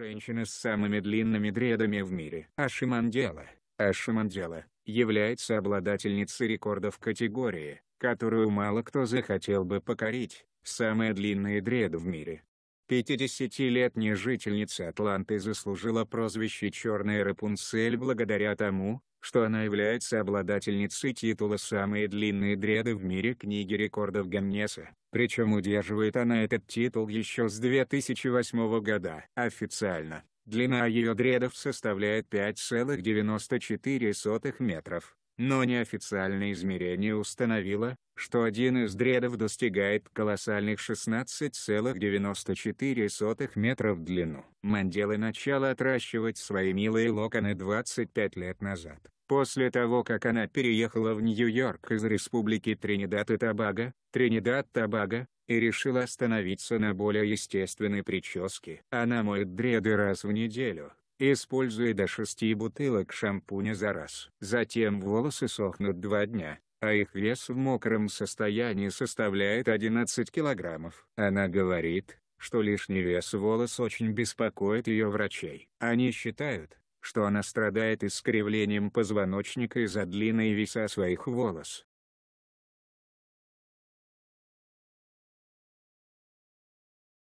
женщина с самыми длинными дредами в мире. Ашимандела. Ашимандела является обладательницей рекордов категории, которую мало кто захотел бы покорить, самая длинная дреда в мире. 50-летняя жительница Атланты заслужила прозвище «Черная Рапунцель» благодаря тому, что она является обладательницей титула «Самые длинные дреды в мире книги рекордов Гиннеса», причем удерживает она этот титул еще с 2008 года. Официально, длина ее дредов составляет 5,94 метров, но неофициальное измерение установило, что один из дредов достигает колоссальных 16,94 метра в длину. Мандела начала отращивать свои милые локоны 25 лет назад. После того как она переехала в Нью-Йорк из республики Тринидад и Тобаго, Тринидад-Тобаго, и решила остановиться на более естественной прическе. Она моет дреды раз в неделю, используя до 6 бутылок шампуня за раз. Затем волосы сохнут 2 дня, а их вес в мокром состоянии составляет 11 килограммов. Она говорит, что лишний вес волос очень беспокоит ее врачей. Они считают, что она страдает искривлением позвоночника из-за длинной веса своих волос.